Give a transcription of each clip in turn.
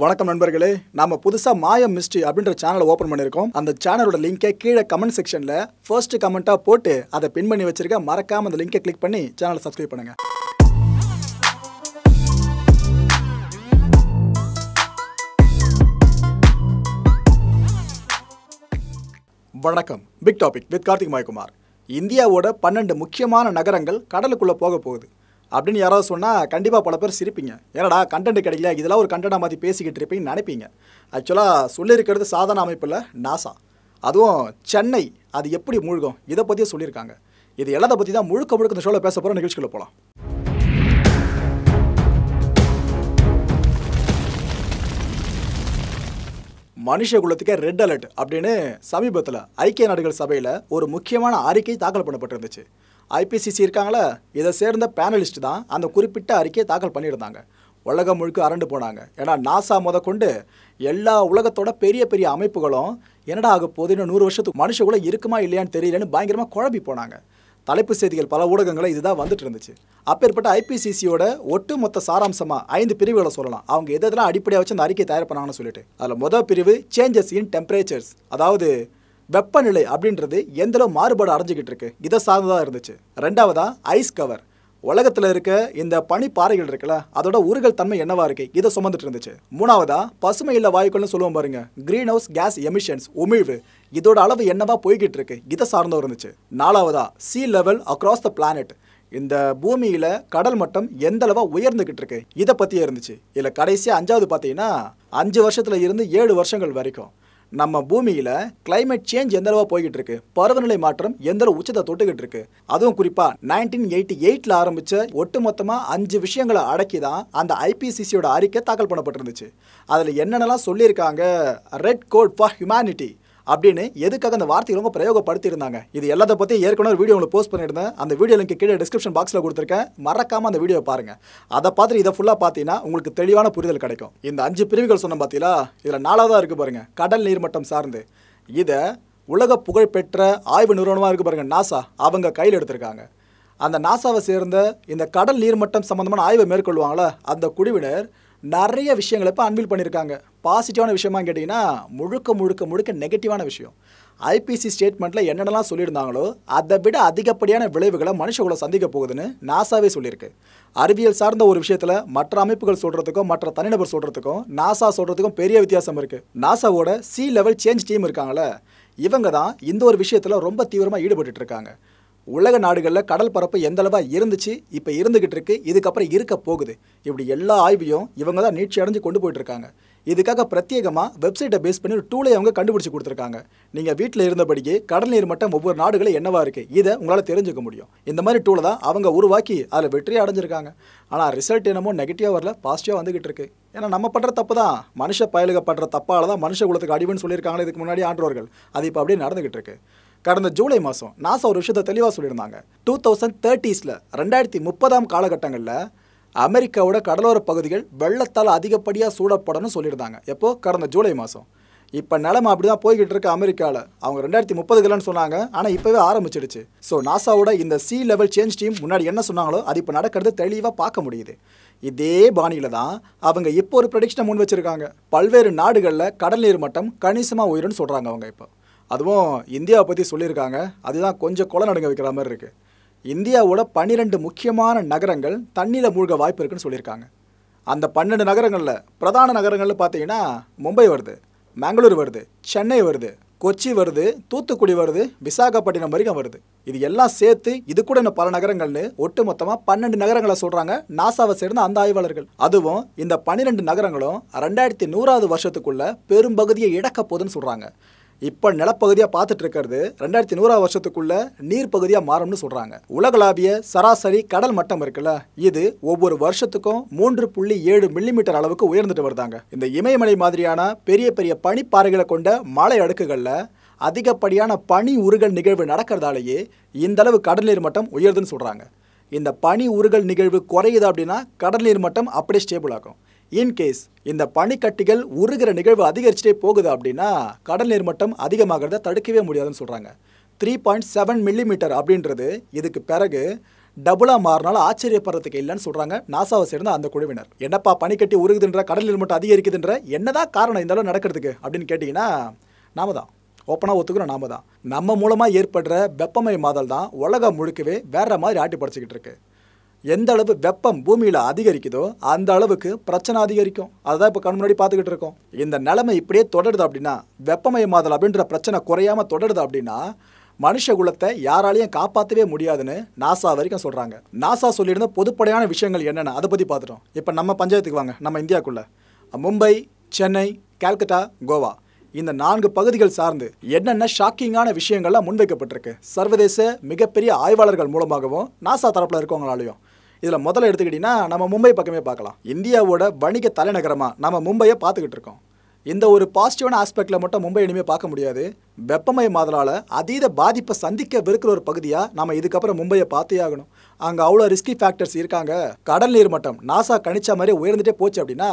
வணக்கம் நண்பர்களே நாம புதுசாக மாயம் மிஸ்ட்ரி அப்படின்ற சேனலை ஓப்பன் பண்ணியிருக்கோம் அந்த சேனலோட லிங்கை கீழே கமெண்ட் செக்ஷனில் ஃபர்ஸ்ட் கமெண்ட்டாக போட்டு அதை பின் பண்ணி வச்சிருக்க மறக்காம அந்த லிங்கை கிளிக் பண்ணி சேனலை சப்ஸ்கிரைப் பண்ணுங்க வணக்கம் big topic with Karthik Mayakumar இந்தியாவோட பன்னெண்டு முக்கியமான நகரங்கள் கடலுக்குள்ளே போக போகுது அப்படின்னு யாராவது சொன்னால் கண்டிப்பாக பல பேர் சிரிப்பீங்க ஏன்னாடா கண்டென்ட் கிடைக்கல இதெல்லாம் ஒரு கண்டென்ட்டாக மாதிரி பேசிக்கிட்டு இருப்பீங்கன்னு நினைப்பீங்க ஆக்சுவலாக சொல்லியிருக்கிறது சாதாரண அமைப்பில் நாசா அதுவும் சென்னை அது எப்படி மூழ்கும் இதை பற்றியே சொல்லியிருக்காங்க இது எல்லாத்தை பற்றி தான் முழுக்க முழுக்க இந்த ஷோவில் பேச போகிற நிகழ்ச்சிகளை போகலாம் மனுஷ குலத்துக்கு ரெட் அலர்ட் அப்படின்னு சமீபத்தில் ஐக்கிய நாடுகள் சபையில் ஒரு முக்கியமான அறிக்கை தாக்கல் பண்ணப்பட்டிருந்துச்சு ஐபிசிசி இருக்காங்களா இதை சேர்ந்த பேனலிஸ்ட் தான் அந்த குறிப்பிட்ட அறிக்கையை தாக்கல் பண்ணியிருந்தாங்க உலகம் முழுக்க அரண்டு போனாங்க ஏன்னா நாசா முதற்கொண்டு எல்லா உலகத்தோட பெரிய பெரிய அமைப்புகளும் என்னடா ஆக போது இன்னும் நூறு வருஷத்துக்கு மனுஷக்குள்ளே இருக்குமா இல்லையான்னு தெரியலன்னு பயங்கரமாக குழம்பி போனாங்க தலைப்பு செய்திகள் பல ஊடகங்களை இதுதான் வந்துட்டு இருந்துச்சு அப்பேற்பட்ட ஐபிசிசியோட ஒட்டுமொத்த சாராம்சமாக ஐந்து பிரிவுகளை சொல்லலாம் அவங்க எதெல்லாம் அடிப்படையாக வச்சு அந்த அறிக்கை தயார் பண்ணாங்கன்னு சொல்லிட்டு அதில் முதல் பிரிவு சேஞ்சஸ் இன் டெம்பரேச்சர்ஸ் அதாவது வெப்பநிலை அப்படின்றது எந்தளவு மாறுபாடு அடைஞ்சிக்கிட்டு இருக்கு இதை சார்ந்ததாக இருந்துச்சு ரெண்டாவதாக ஐஸ் கவர் உலகத்தில் இருக்க இந்த பனிப்பாறைகள் இருக்குல்ல அதோட உருகல் தன்மை என்னவா இருக்கு இதை சுமந்துட்டு இருந்துச்சு மூணாவதா பசுமை இல்லை வாயுக்கள்னு சொல்லுவோம் பாருங்க கிரீன் ஹவுஸ் கேஸ் எமிஷன்ஸ் உமிழ்வு இதோட அளவு என்னவா போய்கிட்டு இருக்கு இதை சார்ந்தோ இருந்துச்சு நாலாவதா sea level across the planet இந்த பூமியில் கடல் மட்டம் எந்த அளவாக உயர்ந்துக்கிட்டு இருக்கு இதை பற்றியே இருந்துச்சு இதில் கடைசியாக அஞ்சாவது பார்த்தீங்கன்னா அஞ்சு வருஷத்தில் இருந்து ஏழு வருஷங்கள் வரைக்கும் நம்ம பூமியில் கிளைமேட் சேஞ்ச் எந்த அளவாக போய்கிட்டு இருக்கு பருவநிலை மாற்றம் எந்த அளவு உச்சத்தை தொட்டுக்கிட்டு இருக்கு அதுவும் குறிப்பாக நைன்டீன் எயிட்டி எயிட்டில் ஆரம்பித்த ஒட்டுமொத்தமாக அஞ்சு விஷயங்களை அடக்கி தான் அந்த ஐபிசிசியோட அறிக்கை தாக்கல் பண்ணப்பட்டிருந்துச்சு அதில் என்னென்னலாம் சொல்லியிருக்காங்க ரெட் கோட் ஃபார் ஹியூமனிட்டி அப்படின்னு எதுக்காக அந்த வார்த்தையை ரொம்ப பிரயோகப்படுத்தியிருந்தாங்க இது எல்லாத்தை பற்றி ஏற்கனவே வீடியோ உங்களுக்கு போஸ்ட் பண்ணியிருந்தேன் அந்த வீடியோ லிங்க் கீழே டிஸ்கிரிப்ஷன் பாக்ஸில் கொடுத்துருக்கேன் மறக்காமல் அந்த வீடியோ பாருங்கள் அதை பார்த்துட்டு இதை ஃபுல்லாக பார்த்தீங்கன்னா உங்களுக்கு தெளிவான புரிதல் கிடைக்கும் இந்த அஞ்சு பிரிவுகள் சொன்ன பார்த்தீங்களா இதில் நாலாவதாக இருக்குது பாருங்கள் கடல் நீர்மட்டம் சார்ந்து இதை உலக புகழ்பெற்ற ஆய்வு நிறுவனமாக இருக்குது பாருங்கள் நாசா அவங்க கையில் எடுத்திருக்காங்க அந்த நாசாவை சேர்ந்த இந்த கடல் நீர்மட்டம் சம்மந்தமான ஆய்வை மேற்கொள்வாங்களா அந்த குழுவினர் நிறைய விஷயங்களை இப்போ அன்பில் பண்ணியிருக்காங்க பாசிட்டிவான விஷயமான்னு கேட்டிங்கன்னா முழுக்க முழுக்க முழுக்க நெகட்டிவான விஷயம் ஐபிசி ஸ்டேட்மெண்ட்டில் என்னென்னலாம் சொல்லியிருந்தாங்களோ அதை விட அதிகப்படியான விளைவுகளை மனுஷங்களை சந்திக்க போகுதுன்னு நாசாவே சொல்லியிருக்கு அறிவியல் சார்ந்த ஒரு விஷயத்தில் மற்ற அமைப்புகள் சொல்கிறதுக்கும் மற்ற தனிநபர் சொல்கிறதுக்கும் நாசா சொல்கிறதுக்கும் பெரிய வித்தியாசம் இருக்குது நாசாவோட சி லெவல் சேஞ்ச் டீம் இருக்காங்களே இவங்க தான் இந்த ஒரு விஷயத்தில் ரொம்ப தீவிரமாக ஈடுபட்டுருக்காங்க உலக நாடுகளில் கடல் பரப்பு எந்தளவாக இருந்துச்சு இப்போ இருந்துக்கிட்டு இருக்குது இதுக்கப்புறம் இருக்க போகுது இப்படி எல்லா ஆய்வையும் இவங்க தான் நீட்சி அடைஞ்சு கொண்டு போயிட்டுருக்காங்க இதுக்காக பிரத்யேகமாக வெப்சைட்டை பேஸ் பண்ணி ஒரு டூலை அவங்க கண்டுபிடிச்சி கொடுத்துருக்காங்க நீங்கள் வீட்டில் இருந்தபடியே கடல் நீர் மட்டம் ஒவ்வொரு நாடுகளும் என்னவாக இருக்குது இதை உங்களால் தெரிஞ்சுக்க முடியும் இந்த மாதிரி டூலை தான் அவங்க உருவாக்கி அதில் வெற்றி அடைஞ்சிருக்காங்க ஆனால் ரிசல்ட் என்னமோ நெகட்டிவாக வரல பாசிட்டிவாக வந்துக்கிட்டு இருக்கு ஏன்னா நம்ம பண்ணுற தப்பு தான் மனுஷ பயலுக பண்ணுற தப்பால் தான் மனுஷ குலத்துக்கு அடிவுன்னு சொல்லியிருக்காங்களே இதுக்கு முன்னாடி ஆண்டோர்கள் அது இப்போ அப்படியே நடந்துகிட்டு இருக்கு கடந்த ஜூலை மாதம் நாசா ஒரு விஷயத்தை தெளிவாக சொல்லியிருந்தாங்க டூ தௌசண்ட் தேர்ட்டீஸில் ரெண்டாயிரத்தி முப்பதாம் காலகட்டங்களில் அமெரிக்காவோட கடலோர பகுதிகள் வெள்ளத்தால் அதிகப்படியாக சூடப்படணும்னு சொல்லியிருந்தாங்க எப்போது கடந்த ஜூலை மாதம் இப்போ நிலமை அப்படி தான் போய்கிட்டு இருக்கு அமெரிக்காவில் அவங்க ரெண்டாயிரத்தி முப்பதுக்குலன்னு சொன்னாங்க ஆனால் இப்போவே ஆரம்பிச்சிடுச்சு ஸோ நாசாவோட இந்த சி லெவல் சேஞ்ச் டீம் முன்னாடி என்ன சொன்னாங்களோ அது இப்போ நடக்கிறது தெளிவாக பார்க்க முடியுது இதே பாணியில் தான் அவங்க இப்போ ஒரு ப்ரடிக்ஷனை முன் வச்சுருக்காங்க பல்வேறு நாடுகளில் கடல் நீர் மட்டம் கணிசமாக உயிரும்னு சொல்கிறாங்க அவங்க இப்போ அதுவும் இந்தியாவை பற்றி சொல்லியிருக்காங்க அதுதான் கொஞ்சம் கொலை நடுங்க வைக்கிற மாதிரி இருக்குது இந்தியாவோட பன்னிரெண்டு முக்கியமான நகரங்கள் தண்ணியில் மூழ்க வாய்ப்பு இருக்குன்னு சொல்லியிருக்காங்க அந்த பன்னெண்டு நகரங்களில் பிரதான நகரங்கள்னு பார்த்தீங்கன்னா மும்பை வருது மங்களூர் வருது சென்னை வருது கொச்சி வருது தூத்துக்குடி வருது விசாகப்பட்டினம் வரைக்கும் வருது இது எல்லாம் சேர்த்து இது கூட பல நகரங்கள்னு ஒட்டு மொத்தமாக பன்னெண்டு நகரங்களை சொல்கிறாங்க நாசாவை சேர்ந்த அந்த ஆய்வாளர்கள் அதுவும் இந்த பன்னிரெண்டு நகரங்களும் ரெண்டாயிரத்தி நூறாவது வருஷத்துக்குள்ளே பெரும்பகுதியை இழக்க போகுதுன்னு சொல்கிறாங்க இப்போ நிலப்பகுதியாக பார்த்துட்டு இருக்கிறது ரெண்டாயிரத்தி நூறாவது வருஷத்துக்குள்ள நீர் பகுதியாக மாறும்னு சொல்கிறாங்க உலகளாவிய சராசரி கடல் மட்டம் இருக்குல்ல இது ஒவ்வொரு வருஷத்துக்கும் மூன்று புள்ளி ஏழு மில்லிமீட்டர் அளவுக்கு உயர்ந்துட்டு வருதாங்க இந்த இமயமலை மாதிரியான பெரிய பெரிய பனிப்பாறைகளை கொண்ட மலை அடுக்குகளில் அதிகப்படியான பனி உருகல் நிகழ்வு நடக்கிறதாலேயே இந்தளவு கடல் நீர் மட்டம் உயருதுன்னு சொல்கிறாங்க இந்த பனி உருகல் நிகழ்வு குறையுது அப்படின்னா கடல் நீர் மட்டம் அப்படியே ஸ்டேபிள் ஆகும் இன்கேஸ் இந்த பனிக்கட்டிகள் உருகிற நிகழ்வு அதிகரிச்சுட்டே போகுது அப்படின்னா கடல் நீர் மட்டம் அதிகமாகிறத தடுக்கவே முடியாதுன்னு சொல்கிறாங்க த்ரீ பாயிண்ட் செவன் மில்லிமீட்டர் அப்படின்றது இதுக்கு பிறகு டபுளாக மாறினால ஆச்சரியப்படுறதுக்கு இல்லைன்னு சொல்கிறாங்க நாசாவை சேர்ந்த அந்த குழுவினர் என்னப்பா பனிக்கட்டி உருகுதுன்ற கடல் நீர் மட்டம் அதிகரிக்குதுன்ற என்னதான் காரணம் இந்த அளவு நடக்கிறதுக்கு அப்படின்னு கேட்டிங்கன்னா நாம தான் ஓப்பனாக ஒத்துக்கிறோம் நாம தான் நம்ம மூலமாக ஏற்படுற வெப்பமய மாதல் தான் உலகம் முழுக்கவே வேற மாதிரி ஆட்டி படைச்சிக்கிட்டு இருக்குது எந்த அளவு வெப்பம் பூமியில் அதிகரிக்குதோ அந்த அளவுக்கு பிரச்சனை அதிகரிக்கும் அதுதான் இப்போ கண் முன்னாடி பார்த்துக்கிட்டு இருக்கோம் இந்த நிலைமை இப்படியே தொடருது அப்படின்னா வெப்பமயமாதல் அப்படின்ற பிரச்சனை குறையாமல் தொடருது அப்படின்னா மனுஷ குலத்தை யாராலையும் காப்பாற்றவே முடியாதுன்னு நாசா வரைக்கும் சொல்கிறாங்க நாசா சொல்லியிருந்த பொதுப்படையான விஷயங்கள் என்னென்ன அதை பற்றி பார்த்துட்டோம் இப்போ நம்ம பஞ்சாயத்துக்கு வாங்க நம்ம இந்தியாவுக்குள்ளே மும்பை சென்னை கேல்கட்டா கோவா இந்த நான்கு பகுதிகள் சார்ந்து என்னென்ன ஷாக்கிங்கான விஷயங்கள்லாம் முன்வைக்கப்பட்டிருக்கு சர்வதேச மிகப்பெரிய ஆய்வாளர்கள் மூலமாகவும் நாசா தரப்பில் இருக்கவங்களாலையும் இதில் முதல்ல எடுத்துக்கிட்டிங்கன்னா நம்ம மும்பை பக்கமே பார்க்கலாம் இந்தியாவோட வணிக தலைநகரமாக நம்ம மும்பையை பார்த்துக்கிட்டு இருக்கோம் இந்த ஒரு பாசிட்டிவான ஆஸ்பெக்டில் மட்டும் மும்பை இனிமேல் பார்க்க முடியாது வெப்பமய மாதலால் அதீத பாதிப்பை சந்திக்க விருக்கிற ஒரு பகுதியாக நம்ம இதுக்கப்புறம் மும்பையை பார்த்தே ஆகணும் அங்கே அவ்வளோ ரிஸ்கி ஃபேக்டர்ஸ் இருக்காங்க கடல் நீர் மட்டம் நாசா கணிச்ச மாதிரி உயர்ந்துட்டே போச்சு அப்படின்னா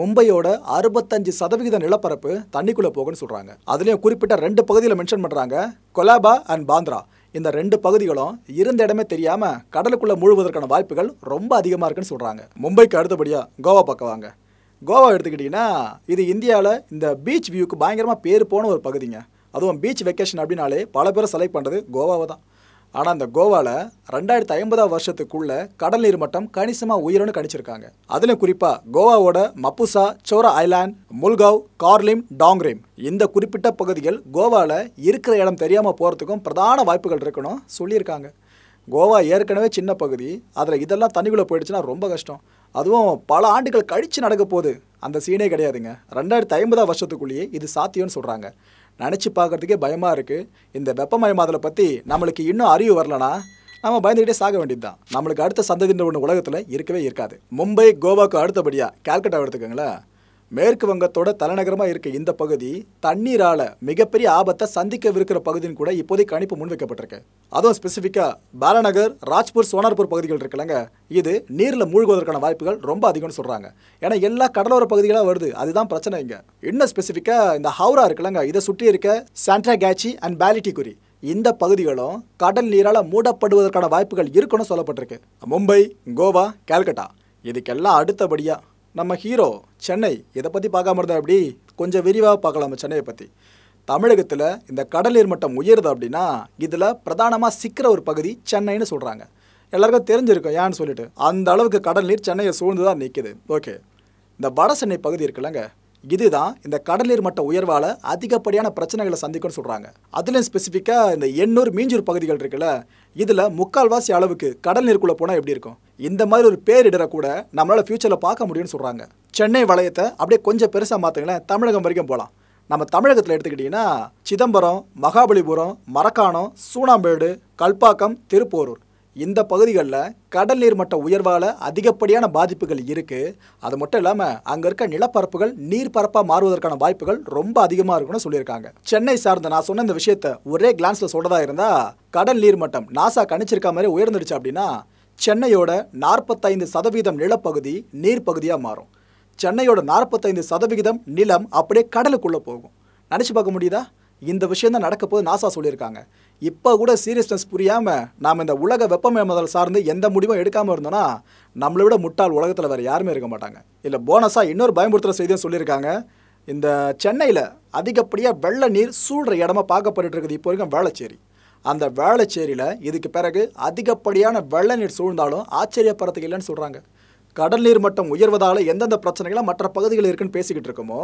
மும்பையோட அறுபத்தஞ்சு சதவிகித நிலப்பரப்பு தண்ணிக்குள்ளே போகுன்னு சொல்கிறாங்க அதுலேயும் குறிப்பிட்ட ரெண்டு பகுதியில் மென்ஷன் பண்ணுறாங்க கொலாபா அண்ட் பாந்த்ரா இந்த ரெண்டு பகுதிகளும் இருந்த இடமே தெரியாம கடலுக்குள்ள முழுவதற்கான வாய்ப்புகள் ரொம்ப அதிகமாக இருக்குன்னு சொல்றாங்க மும்பைக்கு அடுத்தபடியாக கோவா பக்கம் வாங்க கோவா எடுத்துக்கிட்டிங்கன்னா இது இந்தியாவில் இந்த பீச் வியூக்கு பயங்கரமாக பேர் போன ஒரு பகுதிங்க அதுவும் பீச் வெக்கேஷன் அப்படின்னாலே பல பேரை செலக்ட் பண்ணுறது கோவாவை தான் ஆனால் அந்த கோவாவில் ரெண்டாயிரத்து ஐம்பதாம் வருஷத்துக்குள்ளே கடல் நீர் மட்டம் கணிசமாக உயரம்னு கணிச்சிருக்காங்க அதில் குறிப்பாக கோவாவோட மப்புசா சோரா ஐலாண்ட் முல்காவ் கார்லிம் டாங்ரிம் இந்த குறிப்பிட்ட பகுதிகள் கோவாவில் இருக்கிற இடம் தெரியாமல் போகிறதுக்கும் பிரதான வாய்ப்புகள் இருக்கணும் சொல்லியிருக்காங்க கோவா ஏற்கனவே சின்ன பகுதி அதில் இதெல்லாம் தண்ணிக்குள்ளே போயிடுச்சுன்னா ரொம்ப கஷ்டம் அதுவும் பல ஆண்டுகள் கழித்து நடக்க போகுது அந்த சீனே கிடையாதுங்க ரெண்டாயிரத்து ஐம்பதாம் வருஷத்துக்குள்ளேயே இது சாத்தியம்னு சொல்கிறாங்க நினச்சி பார்க்குறதுக்கே பயமாக இருக்குது இந்த வெப்பமயமாதலை பற்றி நம்மளுக்கு இன்னும் அறிவு வரலனா நம்ம பயந்துக்கிட்டே சாக வேண்டியது தான் நம்மளுக்கு அடுத்த சந்ததின்ற ஒன்று உலகத்தில் இருக்கவே இருக்காது மும்பை கோவாவுக்கு அடுத்தபடியாக கேல்கட்டா எடுத்துக்கோங்களேன் மேற்கு வங்கத்தோட தலைநகரமாக இருக்க இந்த பகுதி தண்ணீரால் மிகப்பெரிய ஆபத்தை சந்திக்கவிருக்கிற பகுதின்னு கூட இப்போதைக்கு கணிப்பு முன்வைக்கப்பட்டிருக்கு அதுவும் ஸ்பெசிஃபிக்காக பாலநகர் ராஜ்பூர் சோனார்பூர் பகுதிகள் இருக்குல்லங்க இது நீரில் மூழ்குவதற்கான வாய்ப்புகள் ரொம்ப அதிகம்னு சொல்கிறாங்க ஏன்னா எல்லா கடலோர பகுதிகளாக வருது அதுதான் பிரச்சனை இங்கே இன்னும் ஸ்பெசிஃபிக்காக இந்த ஹவுரா இருக்குல்லங்க இதை சுற்றி இருக்க சாண்ட்ரா கேச்சி அண்ட் பேலிட்டிகுரி இந்த பகுதிகளும் கடல் நீரால் மூடப்படுவதற்கான வாய்ப்புகள் இருக்குன்னு சொல்லப்பட்டிருக்கு மும்பை கோவா கேல்கட்டா இதுக்கெல்லாம் அடுத்தபடியாக நம்ம ஹீரோ சென்னை இதை பற்றி பார்க்காம இருந்தால் எப்படி கொஞ்சம் விரிவாக பார்க்கலாம் நம்ம சென்னையை பற்றி தமிழகத்தில் இந்த கடல் நீர் மட்டம் உயருது அப்படின்னா இதில் பிரதானமாக சிக்கிற ஒரு பகுதி சென்னைன்னு சொல்கிறாங்க எல்லாருக்கும் தெரிஞ்சிருக்கும் ஏன்னு சொல்லிட்டு அந்த அளவுக்கு கடல் நீர் சென்னையை சூழ்ந்து தான் நிற்கிது ஓகே இந்த வட சென்னை பகுதி இருக்குல்லங்க இதுதான் இந்த கடல் நீர் மட்ட உயர்வால் அதிகப்படியான பிரச்சனைகளை சந்திக்கணும்னு சொல்கிறாங்க அதுலேயும் ஸ்பெசிஃபிக்காக இந்த எண்ணூர் மீஞ்சூர் பகுதிகள் இருக்குல்ல இதில் முக்கால்வாசி அளவுக்கு கடல் நீருக்குள்ளே போனால் எப்படி இருக்கும் இந்த மாதிரி ஒரு பேரிடரை கூட நம்மளால் ஃப்யூச்சரில் பார்க்க முடியும்னு சொல்கிறாங்க சென்னை வளையத்தை அப்படியே கொஞ்சம் பெருசாக மாற்றுங்களேன் தமிழகம் வரைக்கும் போகலாம் நம்ம தமிழகத்தில் எடுத்துக்கிட்டிங்கன்னா சிதம்பரம் மகாபலிபுரம் மரக்காணம் சூனாம்பேடு கல்பாக்கம் திருப்போரூர் இந்த பகுதிகளில் கடல் நீர் மட்ட உயர்வால் அதிகப்படியான பாதிப்புகள் இருக்குது அது மட்டும் இல்லாமல் அங்கே இருக்க நிலப்பரப்புகள் நீர் பரப்பாக மாறுவதற்கான வாய்ப்புகள் ரொம்ப அதிகமாக இருக்குன்னு சொல்லியிருக்காங்க சென்னை சார்ந்த நான் சொன்ன இந்த விஷயத்த ஒரே கிளான்ஸில் சொல்கிறதா இருந்தால் கடல் நீர் மட்டம் நாசா கணிச்சிருக்க மாதிரி உயர்ந்துடுச்சு அப்படின்னா சென்னையோட நாற்பத்தைந்து சதவீதம் நிலப்பகுதி நீர் பகுதியாக மாறும் சென்னையோட நாற்பத்தைந்து சதவிகிதம் நிலம் அப்படியே கடலுக்குள்ளே போகும் நினச்சி பார்க்க முடியுதா இந்த விஷயம் தான் நடக்க போது நாசா சொல்லியிருக்காங்க இப்போ கூட சீரியஸ்னஸ் புரியாமல் நாம் இந்த உலக வெப்பமயமாதல் சார்ந்து எந்த முடிவும் எடுக்காமல் இருந்தோன்னா நம்மளை விட முட்டாள் உலகத்தில் வேறு யாருமே இருக்க மாட்டாங்க இல்லை போனஸாக இன்னொரு பயமுறுத்துகிற செய்தியும் சொல்லியிருக்காங்க இந்த சென்னையில் அதிகப்படியாக வெள்ள நீர் சூழ்கிற இடமா பார்க்கப்பட்டு இருக்குது இப்போ வரைக்கும் வேளச்சேரி அந்த வேளச்சேரியில் இதுக்கு பிறகு அதிகப்படியான வெள்ள நீர் சூழ்ந்தாலும் ஆச்சரியப்படுறதுக்கு இல்லைன்னு சொல்கிறாங்க கடல் நீர் மட்டம் உயர்வதால் எந்தெந்த பிரச்சனைகளாக மற்ற பகுதிகள் இருக்குன்னு பேசிக்கிட்டு இருக்கோமோ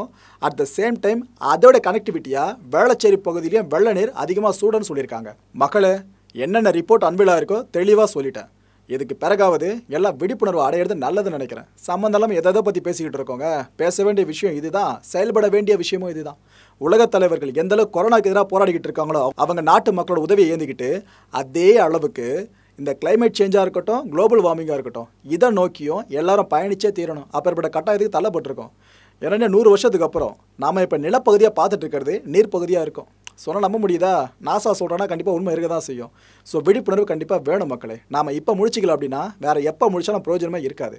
அட் த சேம் டைம் அதோட கனெக்டிவிட்டியாக வேளச்சேரி பகுதியிலையும் வெள்ள நீர் அதிகமாக சூடுன்னு சொல்லியிருக்காங்க மக்களே என்னென்ன ரிப்போர்ட் அன்பிலாக இருக்கோ தெளிவாக சொல்லிட்டேன் இதுக்கு பிறகாவது எல்லாம் விழிப்புணர்வு அடையிறது நல்லதுன்னு நினைக்கிறேன் சம்மந்தெல்லாம் எதை பற்றி பேசிக்கிட்டு இருக்கோங்க பேச வேண்டிய விஷயம் இதுதான் செயல்பட வேண்டிய விஷயமும் இதுதான் உலகத் தலைவர்கள் எந்தளவு கொரோனாக்கு எதிராக போராடிக்கிட்டு இருக்காங்களோ அவங்க நாட்டு மக்களோட உதவியை ஏந்திக்கிட்டு அதே அளவுக்கு இந்த கிளைமேட் சேஞ்சாக இருக்கட்டும் குளோபல் வார்மிங்காக இருக்கட்டும் இதை நோக்கியும் எல்லாரும் பயணிச்சே தீரணும் அப்பேற்பட்ட கட்டாயத்துக்கு தள்ளப்பட்டிருக்கோம் ஏன்னா நூறு வருஷத்துக்கு அப்புறம் நாம் இப்போ நிலப்பகுதியாக பார்த்துட்டு இருக்கிறது நீர்ப்பகுதியாக இருக்கும் சொன்னால் நம்ப முடியுதா நாசா சொல்கிறேன்னா கண்டிப்பாக உண்மை இருக்க தான் செய்யும் ஸோ விழிப்புணர்வு கண்டிப்பாக வேணும் மக்களே நாம் இப்போ முடிச்சிக்கல அப்படின்னா வேறு எப்போ முடித்தாலும் பிரயோஜனமே இருக்காது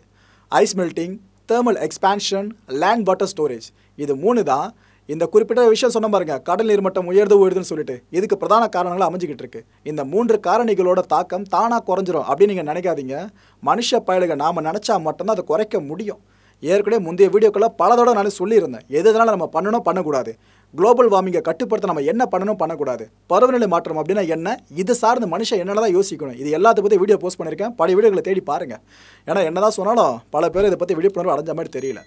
ice melting thermal expansion land water storage இது மூணு தான் இந்த குறிப்பிட்ட விஷயம் சொன்ன பாருங்க கடல் நீர்மட்டம் உயர்ந்து உயர்துன்னு சொல்லிட்டு இதுக்கு பிரதான காரணங்கள் அமைஞ்சிக்கிட்டு இருக்கு இந்த மூன்று காரணிகளோட தாக்கம் தானாக குறைஞ்சிரும் அப்படின்னு நீங்கள் நினைக்காதீங்க மனுஷ பயலுக நாம் நினச்சா மட்டும்தான் அதை குறைக்க முடியும் ஏற்கனவே முந்தைய வீடியோக்களை பலதோட நான் சொல்லியிருந்தேன் எது எதனால் நம்ம பண்ணணும் பண்ணக்கூடாது குளோபல் வார்மிங்கை கட்டுப்படுத்த நம்ம என்ன பண்ணணும் பண்ணக்கூடாது பருவநிலை மாற்றம் அப்படின்னா என்ன இது சார்ந்து மனுஷன் என்னதான் யோசிக்கணும் இது எல்லாத்த பற்றி வீடியோ போஸ்ட் பண்ணியிருக்கேன் பல வீடியோக்களை தேடி பாருங்கள் ஏன்னா என்ன தான் சொன்னாலும் பல பேர் இதை பற்றி விழிப்புணர்வு அடைஞ்ச மாதிரி தெரியல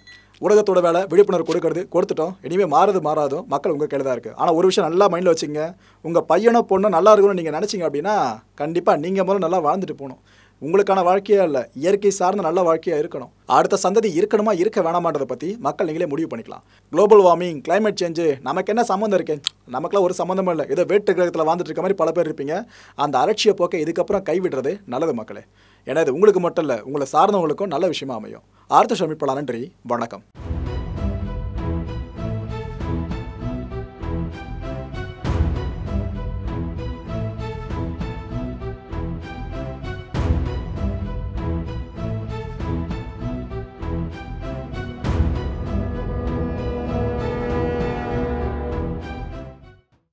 ஊடகத்தோட வேலை விழிப்புணர்வு கொடுக்கறது கொடுத்துட்டோம் இனிமேல் மாறது மாறாதும் மக்கள் உங்கள் கையில் தான் இருக்குது ஆனால் ஒரு விஷயம் நல்லா மைண்டில் வச்சுங்க உங்கள் பையனோ பொண்ணோ நல்லா இருக்கணும்னு நீங்கள் நினச்சிங்க அப்படின்னா கண்டிப்பாக நீங்கள் முதல்ல நல்லா வாழ்ந்துட்டு போகணும் உங்களுக்கான வாழ்க்கையாக இல்லை இயற்கை சார்ந்த நல்ல வாழ்க்கையாக இருக்கணும் அடுத்த சந்ததி இருக்கணுமா இருக்க வேணாமான்றதை பற்றி மக்கள் நீங்களே முடிவு பண்ணிக்கலாம் குளோபல் வார்மிங் கிளைமேட் சேஞ்சு நமக்கு என்ன சம்மந்தம் இருக்கு நமக்குலாம் ஒரு சம்மந்தமும் இல்லை ஏதோ வேற்று கிரகத்தில் வாழ்ந்துட்டு இருக்க மாதிரி பல பேர் இருப்பீங்க அந்த அலட்சிய போக்கை இதுக்கப்புறம் கைவிடுறது நல்லது மக்களே ஏன்னா இது உங்களுக்கு மட்டும் இல்லை உங்களை சார்ந்தவங்களுக்கும் நல்ல விஷயமா அமையும் ஆர்த்த சமிப்பலா நன்றி வணக்கம்